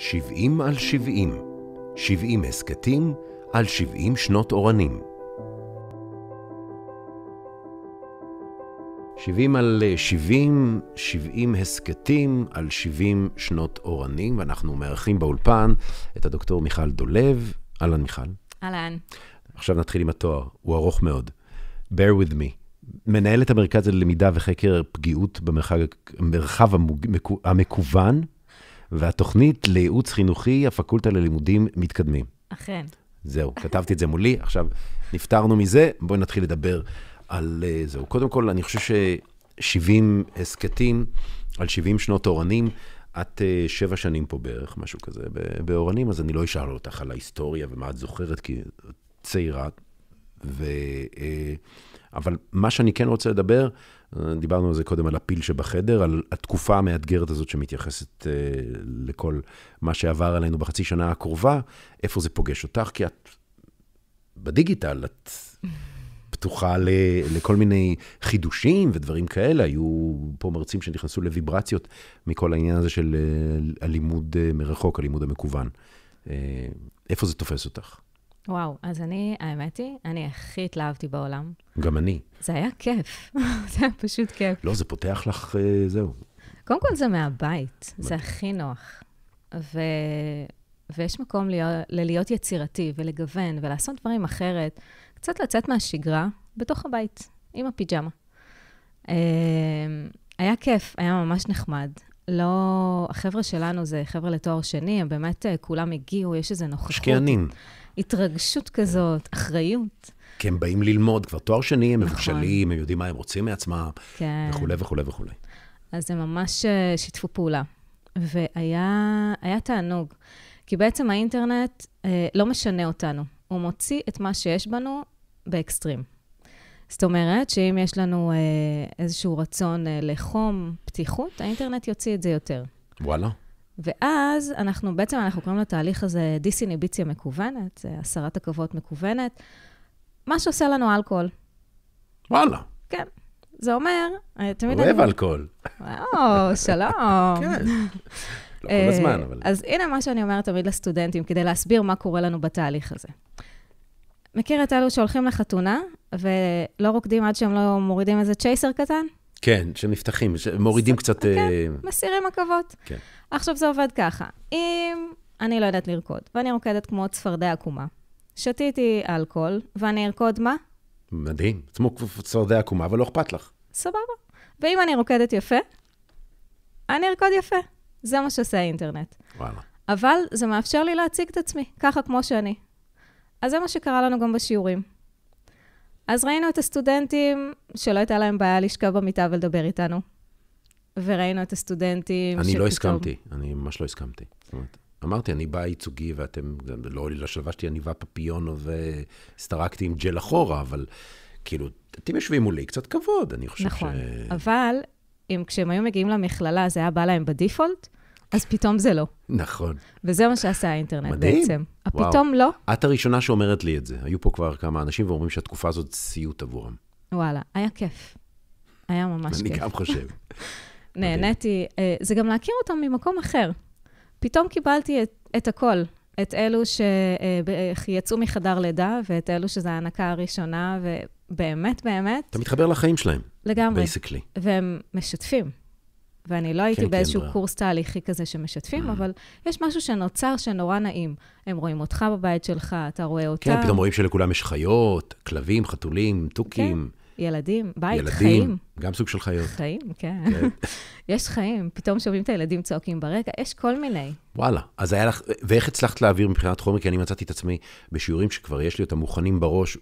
70 על 70, 70 הסכתים על 70 שנות אורנים. 70 על 70, אה, 70 הסכתים על 70 שנות אורנים, ואנחנו מארחים באולפן את הדוקטור מיכל דולב. אהלן, מיכל. אהלן. עכשיו נתחיל עם התואר, הוא ארוך מאוד. Bear with me. מנהלת המרכז ללמידה וחקר פגיעות במרחב המרחב המקו, המקוון והתוכנית לייעוץ חינוכי, הפקולטה ללימודים מתקדמים. אכן. זהו, כתבתי את זה מולי, עכשיו נפטרנו מזה, בואי נתחיל לדבר על אה, זהו. קודם כל, אני חושב ש-70 הסכתים על 70 שנות אורנים, את אה, שבע שנים פה בערך, משהו כזה, באורנים, אז אני לא אשאל אותך על ההיסטוריה ומה את זוכרת, כי את צעירה, ו... אה, אבל מה שאני כן רוצה לדבר, דיברנו על זה קודם, על הפיל שבחדר, על התקופה המאתגרת הזאת שמתייחסת אה, לכל מה שעבר עלינו בחצי שנה הקרובה, איפה זה פוגש אותך, כי את בדיגיטל, את פתוחה ל, לכל מיני חידושים ודברים כאלה. היו פה מרצים שנכנסו לוויברציות מכל העניין הזה של אה, הלימוד אה, מרחוק, הלימוד המקוון. אה, איפה זה תופס אותך? וואו, אז אני, האמת היא, אני הכי התלהבתי בעולם. גם אני. זה היה כיף, זה היה פשוט כיף. לא, זה פותח לך, אה, זהו. קודם כל זה מהבית, זה הכי נוח. ו... ויש מקום להיות, ללהיות יצירתי ולגוון ולעשות דברים אחרת, קצת לצאת מהשגרה בתוך הבית, עם הפיג'מה. אה, היה כיף, היה ממש נחמד. לא, החבר'ה שלנו זה חבר'ה לתואר שני, הם באמת אה, כולם הגיעו, יש איזו נוכחות. שקיינים. התרגשות כזאת, אחריות. כי הם באים ללמוד, כבר תואר שני, הם נכון. מבושלים, הם יודעים מה הם רוצים מעצמם, כן. וכולי וכולי וכולי. אז הם ממש אה, שיתפו פעולה. והיה תענוג, כי בעצם האינטרנט אה, לא משנה אותנו, הוא מוציא את מה שיש בנו באקסטרים. זאת אומרת שאם יש לנו אה, איזשהו רצון אה, לחום, פתיחות, האינטרנט יוציא את זה יותר. וואלה. ואז אנחנו, בעצם אנחנו קוראים לתהליך הזה דיסיניביציה מקוונת, הסרת עקבות מקוונת, מה שעושה לנו אלכוהול. וואלה. כן. זה אומר, אה, תמיד... אני... אוהב אלכוהול. וואו, שלום. כן. לא כל אה, הזמן, אבל... אז הנה מה שאני אומרת תמיד לסטודנטים, כדי להסביר מה קורה לנו בתהליך הזה. מכיר את אלו שהולכים לחתונה ולא רוקדים עד שהם לא מורידים איזה צ'ייסר קטן? כן, שהם נפתחים, מורידים קצת... כן, uh... מסירים עכבות. כן. עכשיו זה עובד ככה, אם אני לא יודעת לרקוד, ואני רוקדת כמו צפרדע עקומה, שתיתי אלכוהול, ואני ארקוד מה? מדהים, עצמו צפרדע עקומה, אבל לא אכפת לך. סבבה. ואם אני רוקדת יפה, אני ארקוד יפה. זה מה שעושה האינטרנט. וואלה. אבל זה מאפשר לי להציג את עצמי, ככה כמו שאני. אז זה מה שקרה לנו גם בשיעורים. אז ראינו את הסטודנטים שלא הייתה להם בעיה לשכב במיטה ולדבר איתנו. וראינו את הסטודנטים אני לא שפתאום... לא הסכמתי, אני ממש לא הסכמתי. זאת אומרת, אמרתי, אני בא ייצוגי ואתם, לא, לא שלבשתי עניבה פפיון והסתרקתי עם ג'ל אחורה, אבל כאילו, אתם יושבים מולי, קצת כבוד, אני חושב נכון, ש... נכון, אבל אם כשהם היו מגיעים למכללה זה היה בא להם בדיפולט, אז פתאום זה לא. נכון. וזה מה שעשה האינטרנט מדהים. בעצם. מדהים. אה, הפתאום לא. את הראשונה שאומרת לי את זה. היו פה כבר כמה אנשים ואומרים שהתקופה הזאת סיוט עבורם. וואלה, היה כיף. היה ממש אני כיף. אני גם חושב. נהניתי. אה, זה גם להכיר אותם ממקום אחר. פתאום קיבלתי את, את הכל. את אלו שיצאו אה, מחדר לידה, ואת אלו שזו ההנקה הראשונה, ובאמת, באמת... אתה מתחבר לחיים שלהם. לגמרי. בייסקלי. והם משתפים. ואני לא הייתי כן, כן באיזשהו כן, קורס תהליכי כזה שמשתפים, אה. אבל יש משהו שנוצר שנורא נעים. הם רואים אותך בבית שלך, אתה רואה כן, אותם. כן, פתאום רואים שלכולם יש חיות, כלבים, חתולים, תוכים. כן, ילדים, בית, ילדים, חיים. גם סוג של חיות. חיים, כן. כן. יש חיים, פתאום שומעים את הילדים צועקים ברקע, יש כל מיני. וואלה, אז היה לך, ואיך הצלחת להעביר מבחינת חומר? כי אני מצאתי את עצמי בשיעורים שכבר יש לי אותם מוכנים בראש,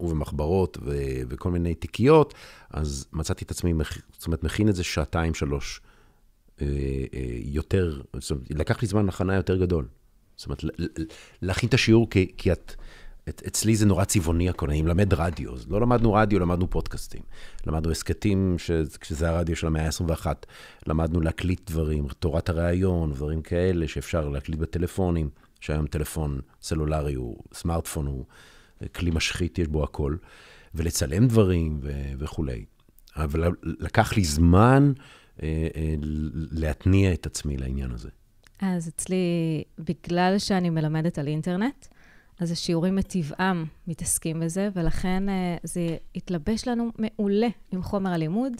ובמחברות ו- וכל מיני תיקיות, אז מצאתי את עצמי, מכ- זאת אומרת, מכין את זה שעתיים, שלוש. אה, אה, יותר, זאת אומרת, לקח לי זמן הכנה יותר גדול. זאת אומרת, להכין את השיעור כי, כי את... את, אצלי זה נורא צבעוני הכל, אני מלמד רדיו, אז לא למדנו רדיו, למדנו פודקאסטים. למדנו הסכתים, ש, שזה הרדיו של המאה ה-21. למדנו להקליט דברים, תורת הראיון, דברים כאלה שאפשר להקליט בטלפונים, שהיום טלפון סלולרי הוא, סמארטפון הוא אה, כלי משחית, יש בו הכל, ולצלם דברים ו, וכולי. אבל לקח לי זמן אה, אה, להתניע את עצמי לעניין הזה? אז אצלי, בגלל שאני מלמדת על אינטרנט, אז השיעורים מטבעם מתעסקים בזה, ולכן אה, זה התלבש לנו מעולה עם חומר הלימוד.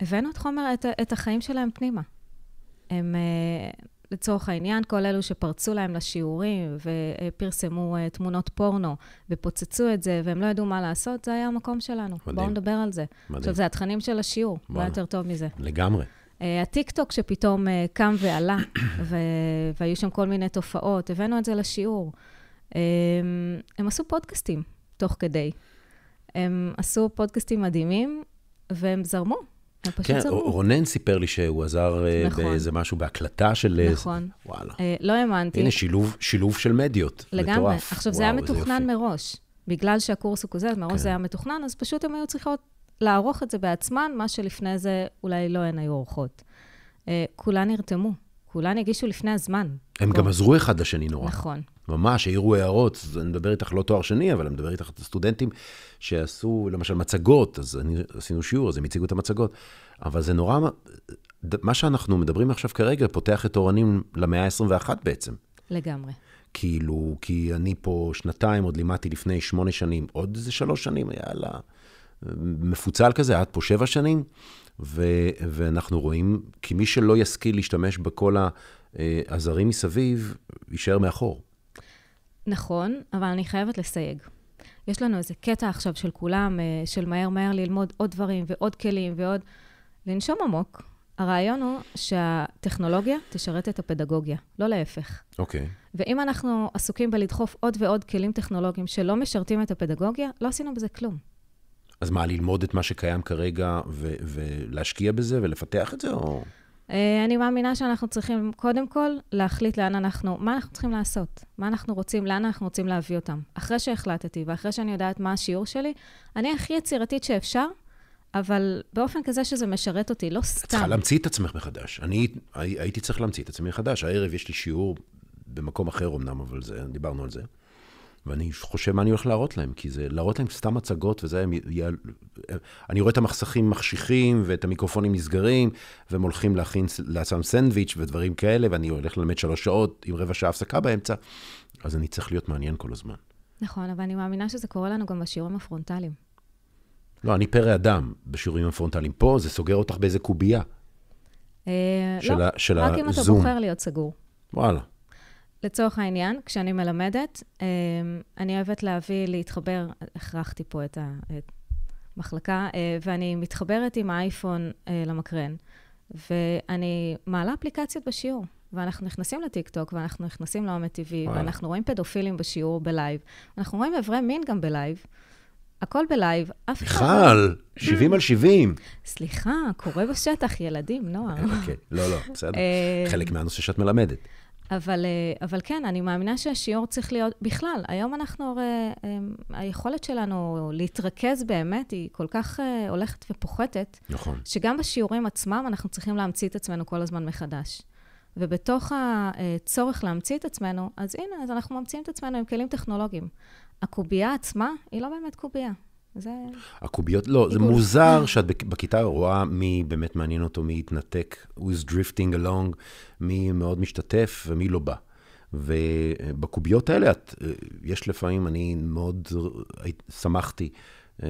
הבאנו את חומר, את, את החיים שלהם פנימה. הם לצורך העניין, כל אלו שפרצו להם לשיעורים ופרסמו אה, תמונות פורנו ופוצצו את זה והם לא ידעו מה לעשות, זה היה המקום שלנו. מדהים. בואו נדבר על זה. מדהים. עכשיו, זה התכנים של השיעור, מה לא יותר טוב מזה? לגמרי. Uh, הטיקטוק שפתאום uh, קם ועלה, ו... והיו שם כל מיני תופעות, הבאנו את זה לשיעור. Um, הם עשו פודקאסטים תוך כדי. הם עשו פודקאסטים מדהימים, והם זרמו. כן, צמוד. רונן סיפר לי שהוא עזר אה, נכון. באיזה משהו, בהקלטה של... אה, נכון. וואלה. אה, לא האמנתי. הנה, שילוב, שילוב של מדיות. לגמרי. מטורף. עכשיו, וואו, זה היה מתוכנן זה מראש. בגלל שהקורס הוא כזה, מראש כן. זה היה מתוכנן, אז פשוט הן היו צריכות לערוך את זה בעצמן, מה שלפני זה אולי לא הן היו עורכות. אה, כולן נרתמו, כולן הגישו לפני הזמן. הם בוא. גם עזרו אחד לשני נורא. נכון. ממש העירו הערות, אני מדבר איתך לא תואר שני, אבל אני מדבר איתך את הסטודנטים שעשו, למשל, מצגות, אז אני, עשינו שיעור, אז הם הציגו את המצגות. אבל זה נורא, מה שאנחנו מדברים עכשיו כרגע פותח את אורנים למאה ה-21 בעצם. לגמרי. כאילו, כי אני פה שנתיים, עוד לימדתי לפני שמונה שנים, עוד איזה שלוש שנים, יאללה, מפוצל כזה, עד פה שבע שנים, ו- ואנחנו רואים, כי מי שלא ישכיל להשתמש בכל העזרים אה, מסביב, יישאר מאחור. נכון, אבל אני חייבת לסייג. יש לנו איזה קטע עכשיו של כולם, אה, של מהר מהר ללמוד עוד דברים ועוד כלים ועוד... לנשום עמוק. הרעיון הוא שהטכנולוגיה תשרת את הפדגוגיה, לא להפך. אוקיי. Okay. ואם אנחנו עסוקים בלדחוף עוד ועוד כלים טכנולוגיים שלא משרתים את הפדגוגיה, לא עשינו בזה כלום. אז מה, ללמוד את מה שקיים כרגע ו- ולהשקיע בזה ולפתח את זה, או...? אה, אני מאמינה שאנחנו צריכים קודם כל להחליט לאן אנחנו, מה אנחנו צריכים לעשות, מה אנחנו רוצים, לאן אנחנו רוצים להביא אותם. אחרי שהחלטתי ואחרי שאני יודעת מה השיעור שלי, אני הכי יצירתית שאפשר, אבל באופן כזה שזה משרת אותי, לא סתם. את צריכה להמציא את עצמך מחדש. אני הייתי צריך להמציא את עצמי מחדש. הערב יש לי שיעור במקום אחר אמנם, אבל זה, דיברנו על זה. ואני חושב מה אני הולך להראות להם, כי זה להראות להם סתם הצגות, וזה הם... י... אני רואה את המחסכים מחשיכים, ואת המיקרופונים נסגרים, והם הולכים להכין לעצמם סנדוויץ' ודברים כאלה, ואני הולך ללמד שלוש שעות עם רבע שעה הפסקה באמצע, אז אני צריך להיות מעניין כל הזמן. נכון, אבל אני מאמינה שזה קורה לנו גם בשיעורים הפרונטליים. לא, אני פרא אדם בשיעורים הפרונטליים. פה זה סוגר אותך באיזה קובייה. אה, של לא, ה, רק אם אתה בוחר להיות סגור. וואלה. לצורך העניין, כשאני מלמדת, אמ, אני אוהבת להביא, להתחבר, הכרחתי פה את המחלקה, אה, ואני מתחברת עם האייפון אה, למקרן, ואני מעלה אפליקציות בשיעור. ואנחנו נכנסים לטיקטוק, ואנחנו נכנסים לעומת TV, וואי. ואנחנו רואים פדופילים בשיעור בלייב. אנחנו רואים אברי מין גם בלייב. הכל בלייב, אף אחד... לא- מיכל, 70 mm. על 70. סליחה, קורה בשטח, ילדים, נוער. אוקיי, לא, לא, בסדר. אה, חלק מהנושא שאת מלמדת. אבל, אה, אבל כן, אני מאמינה שהשיעור צריך להיות, בכלל, היום אנחנו הרי, אה, היכולת שלנו להתרכז באמת היא כל כך אה, הולכת ופוחתת, נכון. שגם בשיעורים עצמם אנחנו צריכים להמציא את עצמנו כל הזמן מחדש. ובתוך הצורך להמציא את עצמנו, אז הנה, אז אנחנו ממציאים את עצמנו עם כלים טכנולוגיים. הקובייה עצמה היא לא באמת קובייה, זה... הקוביות, לא, זה מוזר שאת בכיתה רואה מי באמת מעניין אותו, מי התנתק, who is drifting along, מי מאוד משתתף ומי לא בא. ובקוביות האלה, את, אה, יש לפעמים, אני מאוד שמחתי אה,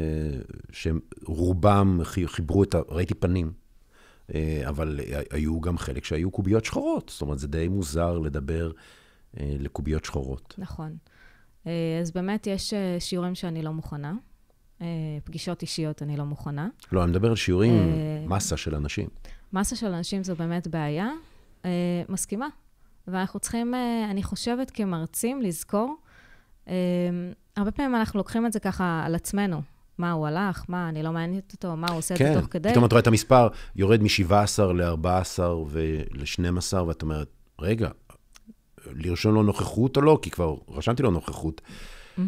שרובם חיברו את ה... ראיתי פנים, אה, אבל היו גם חלק שהיו קוביות שחורות. זאת אומרת, זה די מוזר לדבר לקוביות שחורות. נכון. אז באמת יש שיעורים שאני לא מוכנה. אה, פגישות אישיות אני לא מוכנה. לא, אני מדבר על שיעורים, אה, מסה של אנשים. מסה של אנשים זו באמת בעיה. אה, מסכימה. ואנחנו צריכים, אני חושבת, כמרצים, לזכור. הרבה פעמים אנחנו לוקחים את זה ככה על עצמנו. מה, הוא הלך? מה, אני לא מעניינת אותו? מה, הוא עושה כן, את זה כן, תוך כדי? כן, פתאום את רואה את המספר יורד מ-17 ל-14 ול-12, ואת אומרת, רגע, לרשום לו נוכחות או לא? כי כבר רשמתי לו נוכחות. Mm-hmm.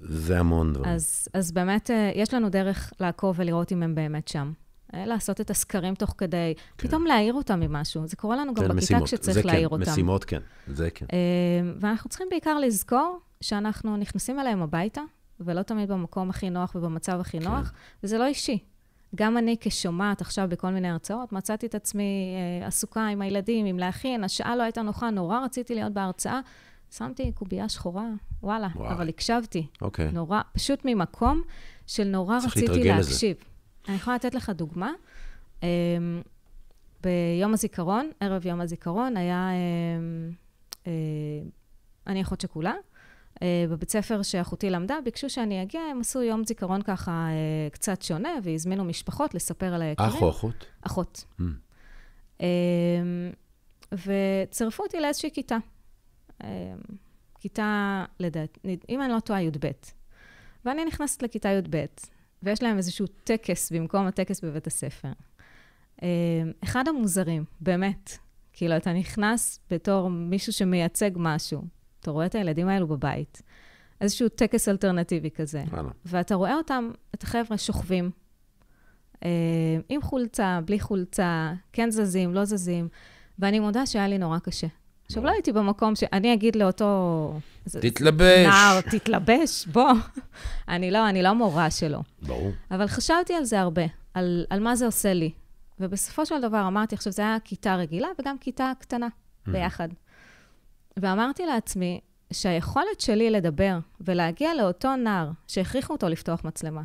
זה המון דברים. אז, אז באמת, אה, יש לנו דרך לעקוב ולראות אם הם באמת שם. אה, לעשות את הסקרים תוך כדי, כן. פתאום להעיר אותם ממשהו. זה קורה לנו גם כן, בכיתה משימות. כשצריך כן, להעיר כן, אותם. משימות כן, זה כן. אה, ואנחנו צריכים בעיקר לזכור שאנחנו נכנסים אליהם הביתה, ולא תמיד במקום הכי נוח ובמצב הכי כן. נוח, וזה לא אישי. גם אני כשומעת עכשיו בכל מיני הרצאות, מצאתי את עצמי עסוקה עם הילדים, עם להכין, השעה לא הייתה נוחה, נורא רציתי להיות בהרצאה, שמתי קובייה שחורה, וואלה, וואו. אבל הקשבתי. אוקיי. Okay. נורא, פשוט ממקום של נורא רציתי להקשיב. לזה. אני יכולה לתת לך דוגמה. Um, ביום הזיכרון, ערב יום הזיכרון, היה Um, uh, אני אחות שכולה. Uh, בבית ספר שאחותי למדה, ביקשו שאני אגיע, הם עשו יום זיכרון ככה uh, קצת שונה, והזמינו משפחות לספר על היקרים. אח או אחות? אחות. Mm. Uh, אמ, וצרפו אותי לאיזושהי כיתה. אמ, כיתה, לדעת, אם אני לא טועה, י"ב. ואני נכנסת לכיתה י"ב, ויש להם איזשהו טקס במקום הטקס בבית הספר. אמ, אחד המוזרים, באמת. כאילו, אתה נכנס בתור מישהו שמייצג משהו. אתה רואה את הילדים האלו בבית. איזשהו טקס אלטרנטיבי כזה. ואתה רואה אותם, את החבר'ה שוכבים. אמ, עם חולצה, בלי חולצה, כן זזים, לא זזים. ואני מודה שהיה לי נורא קשה. עכשיו, לא הייתי במקום שאני אגיד לאותו... תתלבש. נער, תתלבש, בוא. אני לא, אני לא מורה שלו. ברור. אבל חשבתי על זה הרבה, על, על מה זה עושה לי. ובסופו של דבר אמרתי, עכשיו, זו הייתה כיתה רגילה וגם כיתה קטנה mm-hmm. ביחד. ואמרתי לעצמי שהיכולת שלי לדבר ולהגיע לאותו נער שהכריחו אותו לפתוח מצלמה,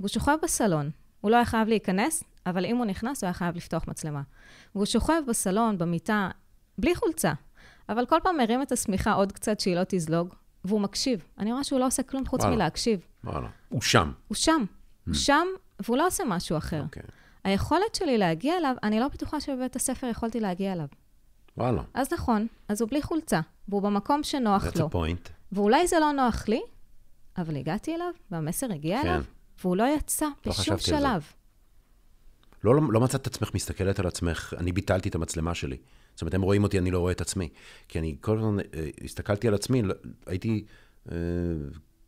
והוא שוכב בסלון, הוא לא היה חייב להיכנס, אבל אם הוא נכנס, הוא היה חייב לפתוח מצלמה. והוא שוכב בסלון, במיטה, בלי חולצה, אבל כל פעם מרים את השמיכה עוד קצת שהיא לא תזלוג, והוא מקשיב. אני רואה שהוא לא עושה כלום חוץ וואלה. מלהקשיב. וואלה. הוא שם. הוא שם. Hmm. הוא שם, והוא לא עושה משהו אחר. Okay. אוקיי. היכולת שלי להגיע אליו, אני לא בטוחה שבבית הספר יכולתי להגיע אליו. וואלה. אז נכון, אז הוא בלי חולצה, והוא במקום שנוח That's לו. That's a point. ואולי זה לא נוח לי, אבל הגעתי אליו, והמסר הגיע כן. אליו, והוא לא יצא לא בשום שלב. זה. לא, לא, לא מצאת את עצמך מסתכלת על עצמך, אני ביטלתי את המצלמה שלי. זאת אומרת, הם רואים אותי, אני לא רואה את עצמי. כי אני כל הזמן אה, הסתכלתי על עצמי, לא, הייתי, אה,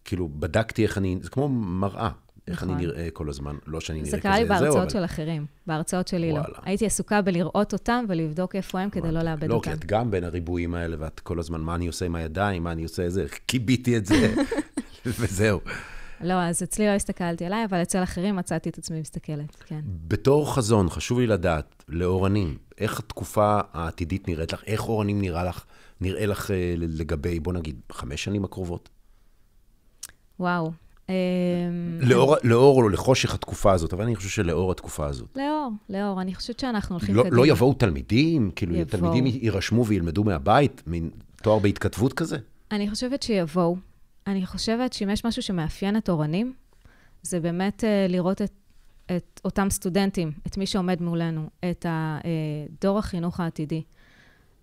כאילו, בדקתי איך אני, זה כמו מראה, איך נכון. אני נראה כל הזמן, לא שאני נראה כזה, זהו, זה קרה לי בהרצאות של אחרים, בהרצאות שלי לא. וואלה. לא. הייתי עסוקה בלראות אותם ולבדוק איפה הם כדי וואלה. לא לאבד לא, אותם. לא, כי את גם בין הריבועים האלה, ואת כל הזמן, מה אני עושה עם הידיים, מה אני עושה, איזה, כיביתי את זה, וזהו. לא, אז אצלי לא הסתכלתי עליי, אבל אצל אחרים מצאתי את עצמי מסתכלת, כן. בתור חזון, חשוב לי לדעת, לאורנים, איך התקופה העתידית נראית לך? איך אורנים נראה לך, נראה לך אה, לגבי, בוא נגיד, חמש שנים הקרובות? וואו. אמ, לאור, לאור או לחושך התקופה הזאת, אבל אני חושב שלאור התקופה הזאת. לאור, לאור, אני חושבת שאנחנו הולכים לא, לא קדימה. לא יבואו תלמידים? כאילו, יבוא. תלמידים יירשמו וילמדו מהבית? מין תואר בהתכתבות כזה? אני חושבת שיבואו. אני חושבת שאם יש משהו שמאפיין את אורנים, זה באמת uh, לראות את, את אותם סטודנטים, את מי שעומד מולנו, את אה, דור החינוך העתידי.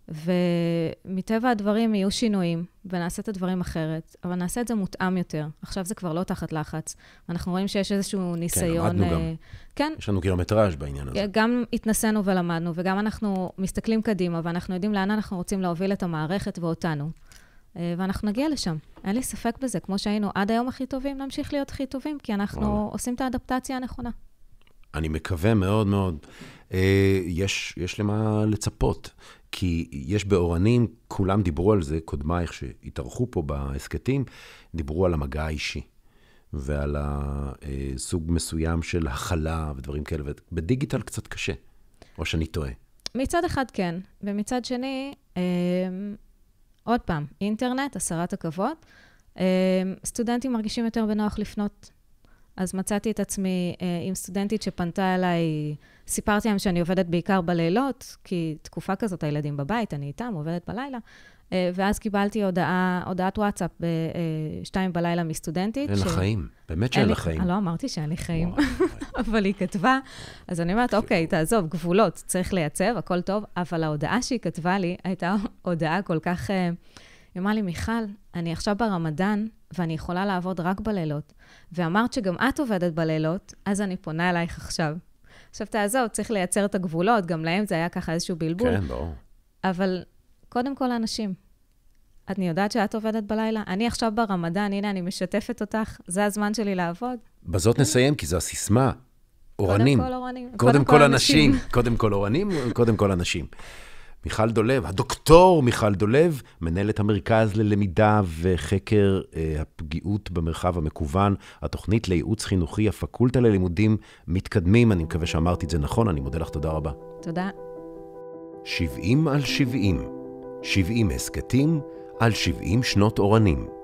ומטבע הדברים יהיו שינויים, ונעשה את הדברים אחרת, אבל נעשה את זה מותאם יותר. עכשיו זה כבר לא תחת לחץ. אנחנו רואים שיש איזשהו כן, ניסיון... כן, למדנו uh, גם. כן. יש לנו קילומטראז' בעניין הזה. גם התנסינו ולמדנו, וגם אנחנו מסתכלים קדימה, ואנחנו יודעים לאן אנחנו רוצים להוביל את המערכת ואותנו. אה, ואנחנו נגיע לשם. אין לי ספק בזה, כמו שהיינו עד היום הכי טובים, נמשיך להיות הכי טובים, כי אנחנו וואלה. עושים את האדפטציה הנכונה. אני מקווה מאוד מאוד. אה, יש, יש למה לצפות, כי יש באורנים, כולם דיברו על זה, קודמייך שהתארחו פה בהסכתים, דיברו על המגע האישי. ועל הסוג מסוים של הכלה ודברים כאלה, ובדיגיטל קצת קשה, או שאני טועה. מצד אחד כן, ומצד שני, אה, עוד פעם, אינטרנט, הסרת עכבות. אמ, סטודנטים מרגישים יותר בנוח לפנות. אז מצאתי את עצמי אה, עם סטודנטית שפנתה אליי, סיפרתי להם שאני עובדת בעיקר בלילות, כי תקופה כזאת הילדים בבית, אני איתם, עובדת בלילה. אה, ואז קיבלתי הודעה, הודעת וואטסאפ בשתיים אה, בלילה מסטודנטית. אין ש... לך חיים, באמת שאין לך חיים. אה, לא אמרתי שאין לי חיים, אבל היא כתבה, אז אני אומרת, אוקיי, תעזוב, גבולות, צריך לייצב, הכל טוב, אבל ההודעה שהיא כתבה לי הייתה הודעה כל כך... היא אמרה לי, מיכל, אני עכשיו ברמדאן, ואני יכולה לעבוד רק בלילות. ואמרת שגם את עובדת בלילות, אז אני פונה אלייך עכשיו. עכשיו, תעזוב, צריך לייצר את הגבולות, גם להם זה היה ככה איזשהו בלבול. כן, ברור. אבל קודם כל לאנשים. אני יודעת שאת עובדת בלילה? אני עכשיו ברמדאן, הנה, אני משתפת אותך, זה הזמן שלי לעבוד. בזאת נסיים, כי זו הסיסמה. אורנים. קודם כל אורנים. קודם, קודם כל, כל אנשים. אנשים. קודם כל אורנים, קודם כל אנשים. מיכל דולב, הדוקטור מיכל דולב, מנהלת המרכז ללמידה וחקר אה, הפגיעות במרחב המקוון, התוכנית לייעוץ חינוכי, הפקולטה ללימודים מתקדמים. אני מקווה שאמרתי את זה נכון, אני מודה לך, תודה רבה. תודה. 70 על 70, 70 הסכתים על 70 שנות אורנים.